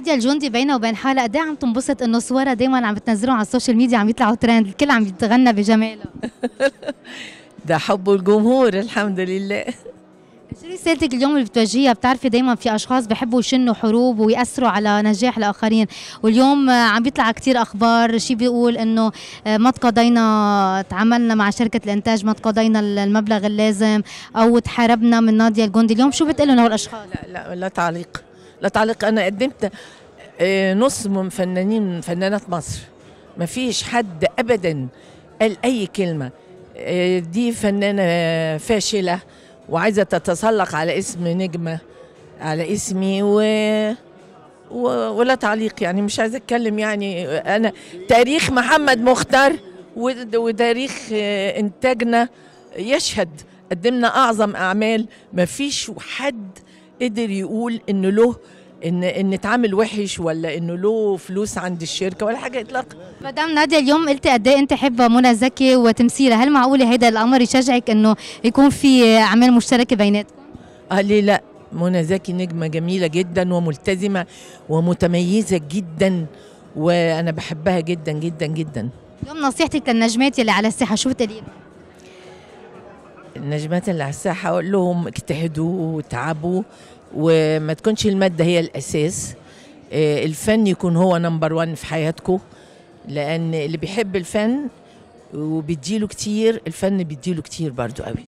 ناديه الجندي بينها وبين حالها قد إيه عم تنبسط انه صورها دائما عم بتنزلوا على السوشيال ميديا عم يطلعوا ترند الكل عم يتغنى بجمالها ده حب الجمهور الحمد لله شو رسالتك اليوم اللي بتوجهيها بتعرفي دايما في اشخاص بحبوا يشنوا حروب ويأثروا على نجاح الاخرين واليوم عم بيطلع كثير اخبار شيء بيقول انه ما تقاضينا تعاملنا مع شركه الانتاج ما تقاضينا المبلغ اللازم او تحاربنا من ناديه الجندي اليوم شو بتقول لهم الاشخاص لا لا لا تعليق لا تعليق انا قدمت آه، نص من فنانين فنانات مصر ما فيش حد ابدا قال اي كلمه آه، دي فنانه فاشله وعايزه تتسلق على اسم نجمه على اسمي و ولا تعليق يعني مش عايزه اتكلم يعني انا تاريخ محمد مختار وتاريخ آه، انتاجنا يشهد قدمنا اعظم اعمال ما فيش حد قدر يقول ان له ان ان اتعامل وحش ولا انه له فلوس عند الشركه ولا حاجه اطلاقا مدام ناديه اليوم قلتي قد ايه انت حبه منى زكي وتمثيلها هل معقوله هذا الامر يشجعك انه يكون في اعمال مشتركه بيناتكم آه لي لا منى زكي نجمه جميله جدا وملتزمه ومتميزه جدا وانا بحبها جدا جدا جدا اليوم نصيحتك للنجمات اللي على الساحه شو بتقولي النجمات اللي على الساحه اقول لهم اجتهدوا وتعبوا وما تكونش المادة هي الأساس آه، الفن يكون هو نمبر وان في حياتكم لأن اللي بيحب الفن وبيديله كتير الفن بيديله كتير برضو قوي